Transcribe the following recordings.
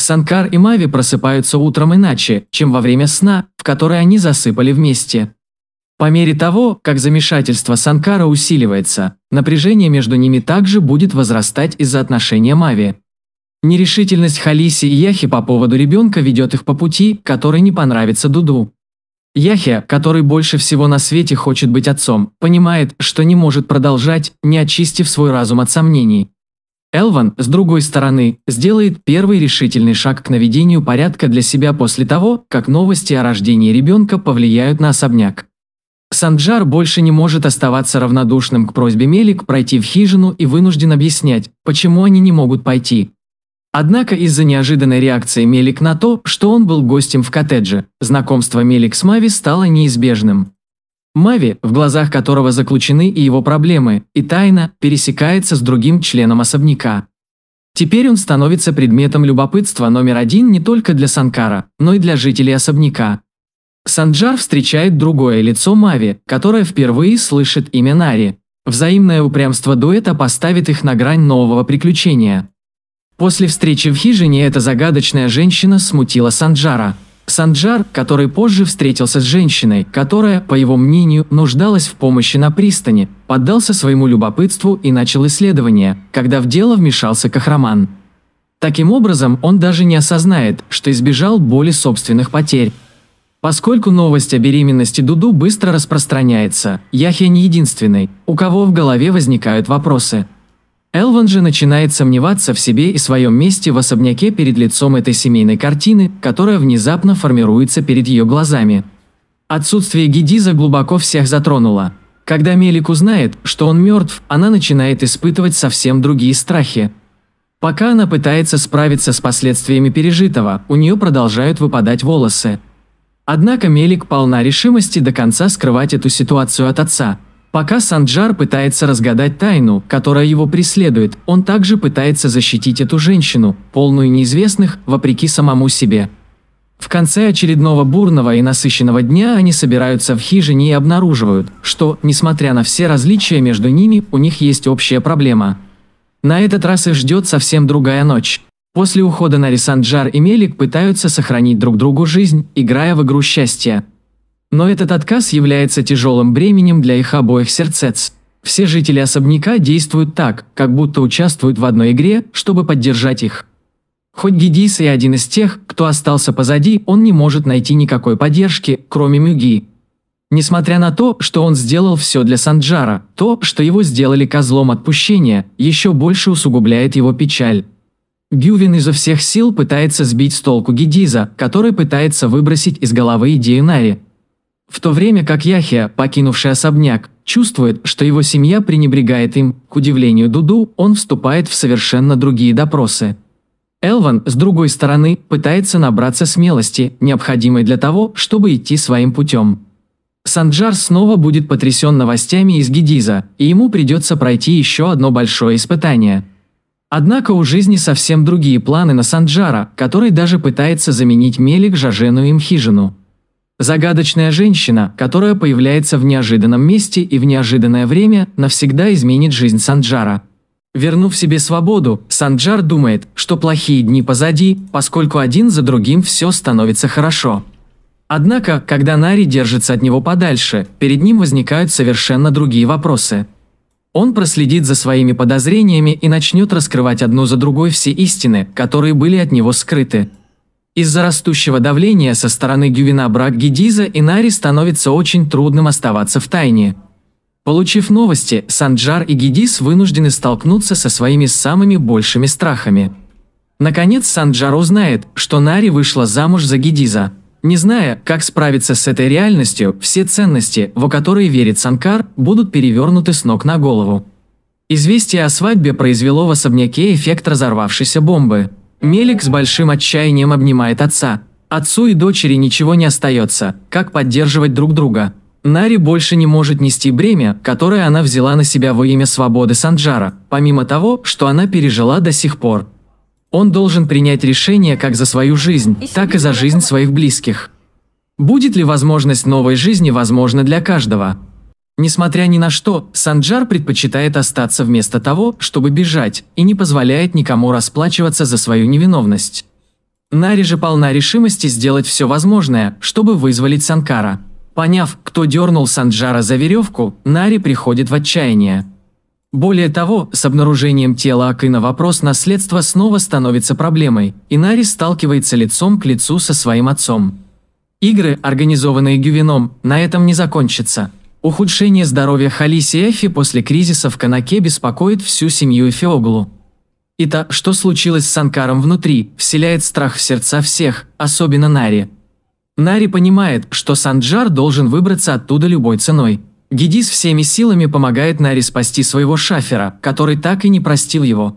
Санкар и Мави просыпаются утром иначе, чем во время сна, в который они засыпали вместе. По мере того, как замешательство Санкара усиливается, напряжение между ними также будет возрастать из-за отношения Мави. Нерешительность Халиси и Яхи по поводу ребенка ведет их по пути, который не понравится Дуду. Яхи, который больше всего на свете хочет быть отцом, понимает, что не может продолжать, не очистив свой разум от сомнений. Элван, с другой стороны, сделает первый решительный шаг к наведению порядка для себя после того, как новости о рождении ребенка повлияют на особняк. Санджар больше не может оставаться равнодушным к просьбе Мелик пройти в хижину и вынужден объяснять, почему они не могут пойти. Однако из-за неожиданной реакции Мелик на то, что он был гостем в коттедже, знакомство Мелик с Мави стало неизбежным. Мави, в глазах которого заключены и его проблемы, и тайна, пересекается с другим членом особняка. Теперь он становится предметом любопытства номер один не только для Санкара, но и для жителей особняка. Санджар встречает другое лицо Мави, которое впервые слышит имя Нари. Взаимное упрямство дуэта поставит их на грань нового приключения. После встречи в хижине эта загадочная женщина смутила Санджара – Санджар, который позже встретился с женщиной, которая, по его мнению, нуждалась в помощи на пристани, поддался своему любопытству и начал исследование, когда в дело вмешался Кахраман. Таким образом, он даже не осознает, что избежал боли собственных потерь. Поскольку новость о беременности Дуду быстро распространяется, Яхия не единственный, у кого в голове возникают вопросы – Элван же начинает сомневаться в себе и своем месте в особняке перед лицом этой семейной картины, которая внезапно формируется перед ее глазами. Отсутствие Гедиза глубоко всех затронуло. Когда Мелик узнает, что он мертв, она начинает испытывать совсем другие страхи. Пока она пытается справиться с последствиями пережитого, у нее продолжают выпадать волосы. Однако Мелик полна решимости до конца скрывать эту ситуацию от отца – Пока Санджар пытается разгадать тайну, которая его преследует, он также пытается защитить эту женщину, полную неизвестных, вопреки самому себе. В конце очередного бурного и насыщенного дня они собираются в хижине и обнаруживают, что, несмотря на все различия между ними, у них есть общая проблема. На этот раз их ждет совсем другая ночь. После ухода Нарисанджар и Мелик пытаются сохранить друг другу жизнь, играя в игру счастья. Но этот отказ является тяжелым бременем для их обоих сердец. Все жители особняка действуют так, как будто участвуют в одной игре, чтобы поддержать их. Хоть Гедис и один из тех, кто остался позади, он не может найти никакой поддержки, кроме Мюги. Несмотря на то, что он сделал все для Санджара, то, что его сделали козлом отпущения, еще больше усугубляет его печаль. Гювин изо всех сил пытается сбить с толку Гедиза, который пытается выбросить из головы идею Нари, в то время как Яхия, покинувший особняк, чувствует, что его семья пренебрегает им, к удивлению Дуду, он вступает в совершенно другие допросы. Элван, с другой стороны, пытается набраться смелости, необходимой для того, чтобы идти своим путем. Санджар снова будет потрясен новостями из Гедиза, и ему придется пройти еще одно большое испытание. Однако у жизни совсем другие планы на Санджара, который даже пытается заменить Мелик Жажену и Мхижину. Загадочная женщина, которая появляется в неожиданном месте и в неожиданное время, навсегда изменит жизнь Санджара. Вернув себе свободу, Санджар думает, что плохие дни позади, поскольку один за другим все становится хорошо. Однако, когда Нари держится от него подальше, перед ним возникают совершенно другие вопросы. Он проследит за своими подозрениями и начнет раскрывать одну за другой все истины, которые были от него скрыты. Из-за растущего давления со стороны Гювина брак Гедиза и Нари становится очень трудным оставаться в тайне. Получив новости, Санджар и Гедис вынуждены столкнуться со своими самыми большими страхами. Наконец Санджар узнает, что Нари вышла замуж за Гедиза. Не зная, как справиться с этой реальностью, все ценности, во которые верит Санкар, будут перевернуты с ног на голову. Известие о свадьбе произвело в особняке эффект разорвавшейся бомбы. Мелик с большим отчаянием обнимает отца. Отцу и дочери ничего не остается, как поддерживать друг друга. Нари больше не может нести бремя, которое она взяла на себя во имя свободы Санджара, помимо того, что она пережила до сих пор. Он должен принять решение как за свою жизнь, так и за жизнь своих близких. Будет ли возможность новой жизни возможна для каждого? Несмотря ни на что, Санджар предпочитает остаться вместо того, чтобы бежать, и не позволяет никому расплачиваться за свою невиновность. Нари же полна решимости сделать все возможное, чтобы вызволить Санкара. Поняв, кто дернул Санджара за веревку, Нари приходит в отчаяние. Более того, с обнаружением тела Акына вопрос наследства снова становится проблемой, и Нари сталкивается лицом к лицу со своим отцом. Игры, организованные Гювином, на этом не закончатся. Ухудшение здоровья Халиси Эфи после кризиса в Канаке беспокоит всю семью Эфиоглу. И то, что случилось с Санкаром внутри, вселяет страх в сердца всех, особенно Нари. Нари понимает, что Санджар должен выбраться оттуда любой ценой. Гедис всеми силами помогает Нари спасти своего шафера, который так и не простил его.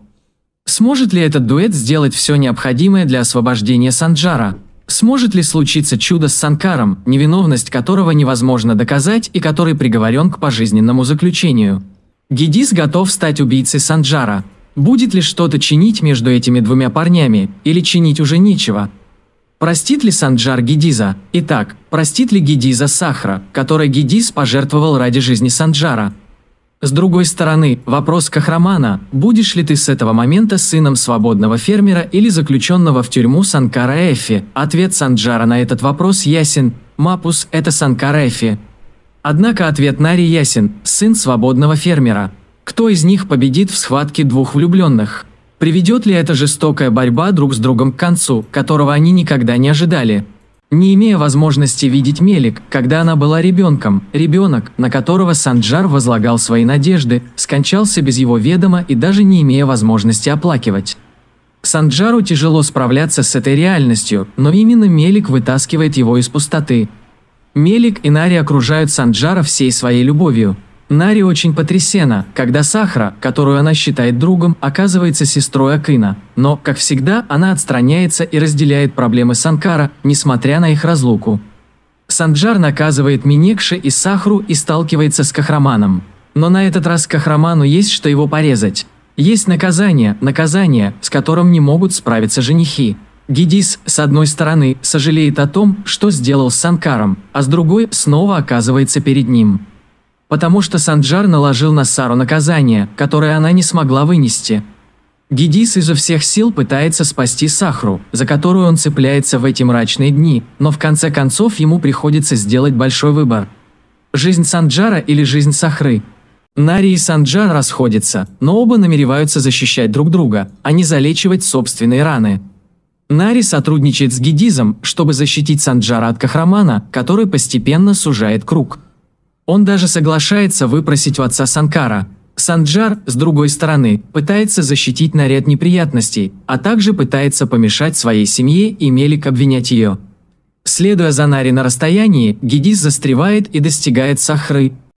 Сможет ли этот дуэт сделать все необходимое для освобождения Санджара? Сможет ли случиться чудо с Санкаром, невиновность которого невозможно доказать и который приговорен к пожизненному заключению? Гидис готов стать убийцей Санджара. Будет ли что-то чинить между этими двумя парнями, или чинить уже нечего? Простит ли Санджар Гидиза? Итак, простит ли Гидиза Сахра, который Гидис пожертвовал ради жизни Санджара? С другой стороны, вопрос Кахрамана, будешь ли ты с этого момента сыном свободного фермера или заключенного в тюрьму Санкара Эфи? Ответ Санджара на этот вопрос ясен, Мапус – это Санкара Эфи. Однако ответ Нари ясен, сын свободного фермера. Кто из них победит в схватке двух влюбленных? Приведет ли эта жестокая борьба друг с другом к концу, которого они никогда не ожидали? не имея возможности видеть Мелик, когда она была ребенком, ребенок, на которого Санджар возлагал свои надежды, скончался без его ведома и даже не имея возможности оплакивать. Санджару тяжело справляться с этой реальностью, но именно Мелик вытаскивает его из пустоты. Мелик и Нари окружают Санджара всей своей любовью – Нари очень потрясена, когда Сахара, которую она считает другом, оказывается сестрой Акина. Но, как всегда, она отстраняется и разделяет проблемы Санкара, несмотря на их разлуку. Санджар наказывает Минекши и Сахру и сталкивается с Кахраманом. Но на этот раз Кахраману есть что его порезать. Есть наказание, наказание, с которым не могут справиться женихи. Гидис, с одной стороны, сожалеет о том, что сделал с Санкаром, а с другой снова оказывается перед ним потому что Санджар наложил на Сару наказание, которое она не смогла вынести. Гидис изо всех сил пытается спасти Сахру, за которую он цепляется в эти мрачные дни, но в конце концов ему приходится сделать большой выбор. Жизнь Санджара или жизнь Сахры? Нари и Санджар расходятся, но оба намереваются защищать друг друга, а не залечивать собственные раны. Нари сотрудничает с Гедизом, чтобы защитить Санджара от Кахрамана, который постепенно сужает круг – он даже соглашается выпросить у отца Санкара. Санджар, с другой стороны, пытается защитить наряд неприятностей, а также пытается помешать своей семье и Мелик обвинять ее. Следуя за Нари на расстоянии, Гедис застревает и достигает Сахры,